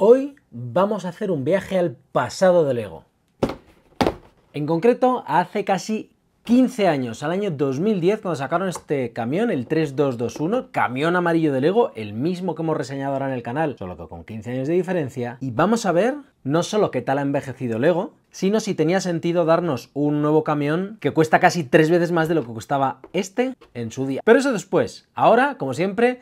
Hoy vamos a hacer un viaje al pasado del Lego. En concreto, hace casi 15 años, al año 2010, cuando sacaron este camión, el 3221, camión amarillo del Lego, el mismo que hemos reseñado ahora en el canal, solo que con 15 años de diferencia. Y vamos a ver no solo qué tal ha envejecido el sino si tenía sentido darnos un nuevo camión que cuesta casi tres veces más de lo que costaba este en su día. Pero eso después. Ahora, como siempre,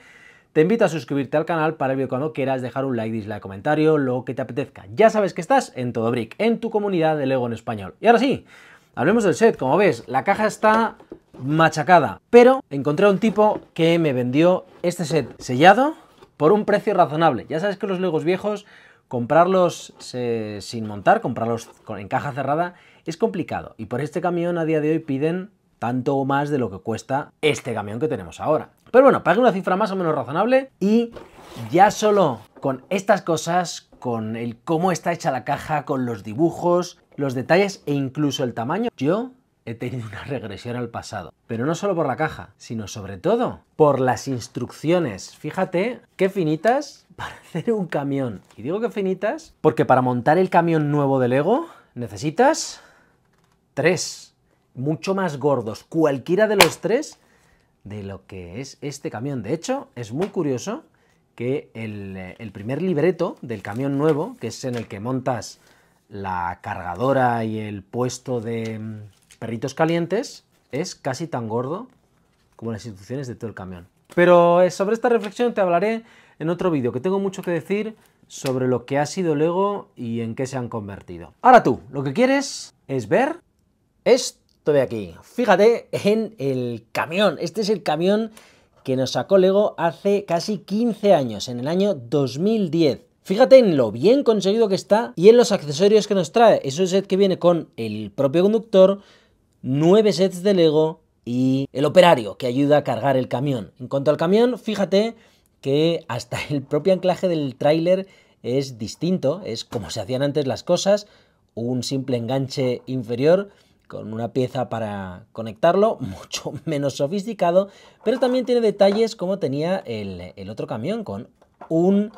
te invito a suscribirte al canal para vídeo cuando quieras dejar un like, dislike, comentario, lo que te apetezca. Ya sabes que estás en Todo Brick, en tu comunidad de Lego en español. Y ahora sí, hablemos del set. Como ves, la caja está machacada, pero encontré a un tipo que me vendió este set sellado por un precio razonable. Ya sabes que los Legos viejos comprarlos eh, sin montar, comprarlos en caja cerrada, es complicado. Y por este camión a día de hoy piden tanto o más de lo que cuesta este camión que tenemos ahora. Pero bueno, pague una cifra más o menos razonable y ya solo con estas cosas, con el cómo está hecha la caja, con los dibujos, los detalles e incluso el tamaño, yo he tenido una regresión al pasado. Pero no solo por la caja, sino sobre todo por las instrucciones. Fíjate qué finitas para hacer un camión. Y digo que finitas porque para montar el camión nuevo de Lego necesitas tres mucho más gordos, cualquiera de los tres, de lo que es este camión. De hecho, es muy curioso que el, eh, primer libreto del camión nuevo, que es en el que montas la cargadora y el puesto de mm, perritos calientes, es casi tan gordo como las instituciones de todo el camión. Pero eh, sobre esta reflexión te hablaré en otro vídeo, que tengo mucho que decir sobre lo que ha sido Lego y en qué se han convertido. Ahora tú, lo que quieres es ver esto de aquí. Fíjate en el camión. Este es el camión que nos sacó Lego hace casi 15 años, en el año 2010. Fíjate en lo bien conseguido que está y en los accesorios que nos trae. Es un set que viene con el propio conductor, nueve sets de Lego y el operario que ayuda a cargar el camión. En cuanto al camión, fíjate que hasta el propio anclaje del tráiler es distinto, es como se hacían antes las cosas, un simple enganche inferior con una pieza para conectarlo, mucho menos sofisticado, pero también tiene detalles como tenía el, otro camión, con un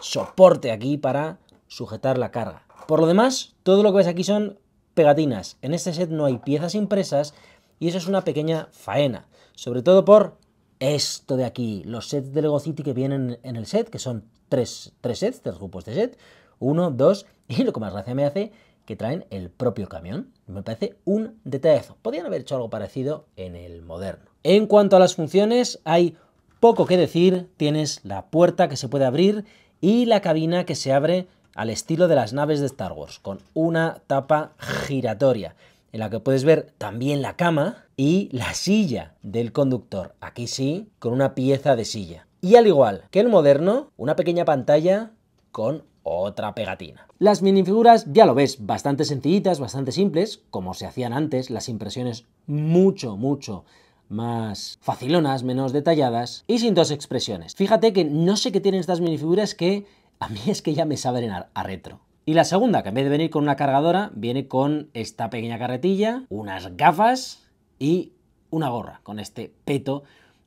soporte aquí para sujetar la carga. Por lo demás, todo lo que ves aquí son pegatinas. En este set no hay piezas impresas y eso es una pequeña faena, sobre todo por esto de aquí, los sets de Lego City que vienen en el set, que son tres, tres sets, tres grupos de set, uno, dos, y lo que más gracia me hace que traen el propio camión. Me parece un detallezo. Podrían haber hecho algo parecido en el moderno. En cuanto a las funciones, hay poco que decir. Tienes la puerta que se puede abrir y la cabina que se abre al estilo de las naves de Star Wars, con una tapa giratoria, en la que puedes ver también la cama y la silla del conductor. Aquí sí, con una pieza de silla. Y al igual que el moderno, una pequeña pantalla con otra pegatina. Las minifiguras, ya lo ves, bastante sencillitas, bastante simples, como se hacían antes, las impresiones mucho, mucho más facilonas, menos detalladas, y sin dos expresiones. Fíjate que no sé qué tienen estas minifiguras que a mí es que ya me saben a, a retro. Y la segunda, que en vez de venir con una cargadora, viene con esta pequeña carretilla, unas gafas y una gorra, con este peto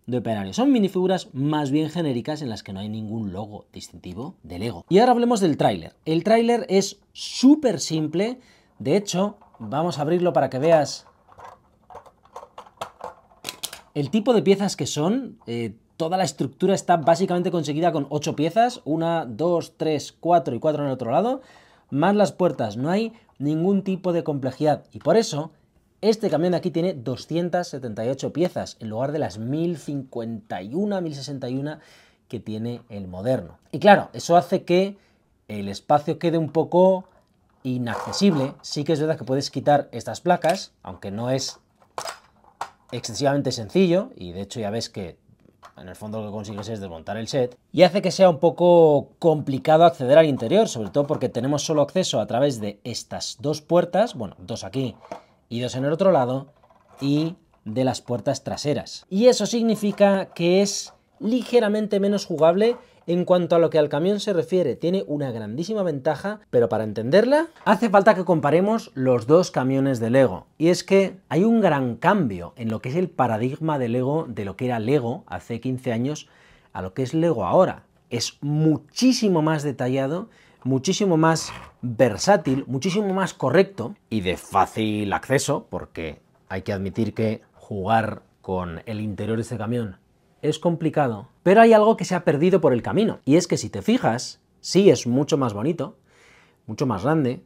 de operario. Son minifiguras más bien genéricas en las que no hay ningún logo distintivo de Lego. Y ahora hablemos del tráiler. El tráiler es súper simple. De hecho, vamos a abrirlo para que veas el tipo de piezas que son. Eh, toda la estructura está básicamente conseguida con 8 piezas. Una, dos, tres, cuatro y cuatro en el otro lado. Más las puertas. No hay ningún tipo de complejidad. Y por eso este camión de aquí tiene 278 piezas en lugar de las 1051, 1061 que tiene el moderno. Y claro, eso hace que el espacio quede un poco inaccesible. Sí que es verdad que puedes quitar estas placas, aunque no es excesivamente sencillo, y de hecho ya ves que en el fondo lo que consigues es desmontar el set, y hace que sea un poco complicado acceder al interior, sobre todo porque tenemos solo acceso a través de estas dos puertas, bueno, dos aquí y dos en el otro lado y de las puertas traseras. Y eso significa que es ligeramente menos jugable en cuanto a lo que al camión se refiere. Tiene una grandísima ventaja, pero para entenderla hace falta que comparemos los dos camiones de Lego. Y es que hay un gran cambio en lo que es el paradigma de Lego, de lo que era Lego hace 15 años, a lo que es Lego ahora. Es muchísimo más detallado muchísimo más versátil, muchísimo más correcto y de fácil acceso, porque hay que admitir que jugar con el interior de este camión es complicado, pero hay algo que se ha perdido por el camino, y es que si te fijas, sí es mucho más bonito, mucho más grande,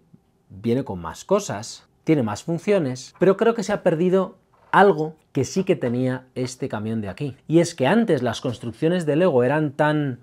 viene con más cosas, tiene más funciones, pero creo que se ha perdido algo que sí que tenía este camión de aquí. Y es que antes las construcciones de Lego eran tan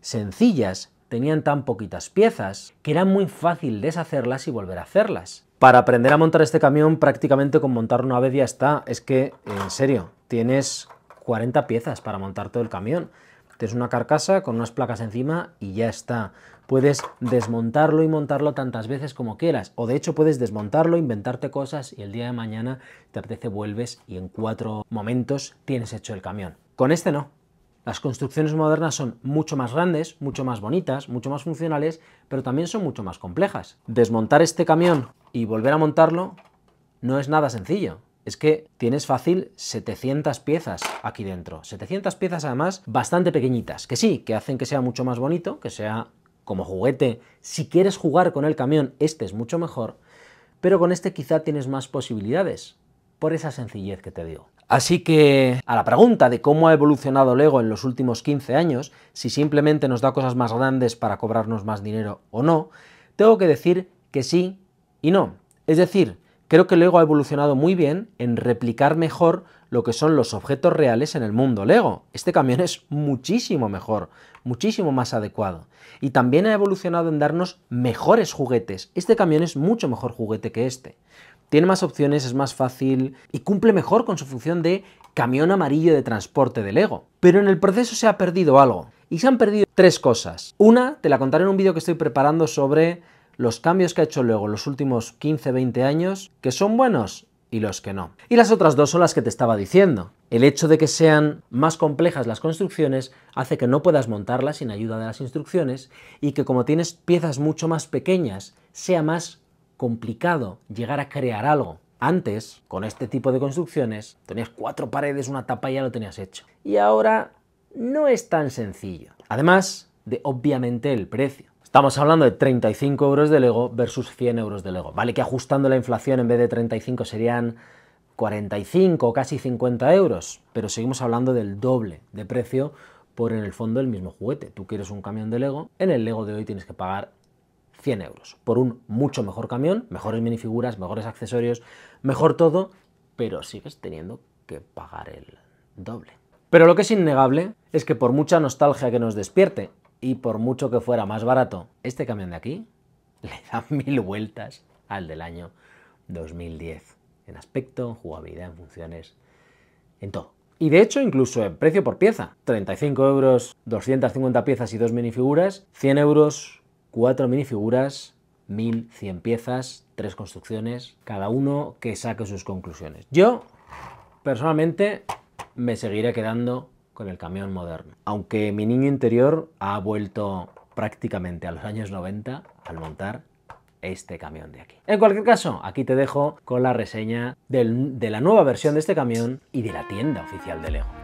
sencillas tenían tan poquitas piezas que era muy fácil deshacerlas y volver a hacerlas. Para aprender a montar este camión prácticamente con montar una vez ya está. Es que, en serio, tienes 40 piezas para montar todo el camión. Tienes una carcasa con unas placas encima y ya está. Puedes desmontarlo y montarlo tantas veces como quieras. O de hecho puedes desmontarlo, inventarte cosas y el día de mañana te apetece vuelves y en cuatro momentos tienes hecho el camión. Con este no. Las construcciones modernas son mucho más grandes, mucho más bonitas, mucho más funcionales, pero también son mucho más complejas. Desmontar este camión y volver a montarlo no es nada sencillo. Es que tienes fácil 700 piezas aquí dentro. 700 piezas además bastante pequeñitas, que sí, que hacen que sea mucho más bonito, que sea como juguete. Si quieres jugar con el camión, este es mucho mejor, pero con este quizá tienes más posibilidades, por esa sencillez que te digo. Así que a la pregunta de cómo ha evolucionado Lego en los últimos 15 años, si simplemente nos da cosas más grandes para cobrarnos más dinero o no, tengo que decir que sí y no. Es decir, creo que Lego ha evolucionado muy bien en replicar mejor lo que son los objetos reales en el mundo Lego. Este camión es muchísimo mejor, muchísimo más adecuado. Y también ha evolucionado en darnos mejores juguetes. Este camión es mucho mejor juguete que este tiene más opciones, es más fácil y cumple mejor con su función de camión amarillo de transporte de Lego. Pero en el proceso se ha perdido algo. Y se han perdido tres cosas. Una, te la contaré en un vídeo que estoy preparando sobre los cambios que ha hecho Lego los últimos 15-20 años, que son buenos y los que no. Y las otras dos son las que te estaba diciendo. El hecho de que sean más complejas las construcciones hace que no puedas montarlas sin ayuda de las instrucciones y que como tienes piezas mucho más pequeñas, sea más complicado llegar a crear algo. Antes, con este tipo de construcciones, tenías cuatro paredes, una tapa y ya lo tenías hecho. Y ahora no es tan sencillo. Además de, obviamente, el precio. Estamos hablando de 35 euros de Lego versus 100 euros de Lego. Vale que ajustando la inflación en vez de 35 serían 45 o casi 50 euros, pero seguimos hablando del doble de precio por en el fondo el mismo juguete. Tú quieres un camión de Lego, en el Lego de hoy tienes que pagar 100 euros por un mucho mejor camión, mejores minifiguras, mejores accesorios, mejor todo, pero sigues teniendo que pagar el doble. Pero lo que es innegable es que por mucha nostalgia que nos despierte y por mucho que fuera más barato, este camión de aquí le da mil vueltas al del año 2010 en aspecto, en jugabilidad, en funciones, en todo. Y de hecho, incluso en precio por pieza. 35 euros, 250 piezas y dos minifiguras, 100 euros, cuatro minifiguras, 1100 piezas, tres construcciones, cada uno que saque sus conclusiones. Yo, personalmente, me seguiré quedando con el camión moderno. Aunque mi niño interior ha vuelto prácticamente a los años 90 al montar este camión de aquí. En cualquier caso, aquí te dejo con la reseña de la nueva versión de este camión y de la tienda oficial de Lego.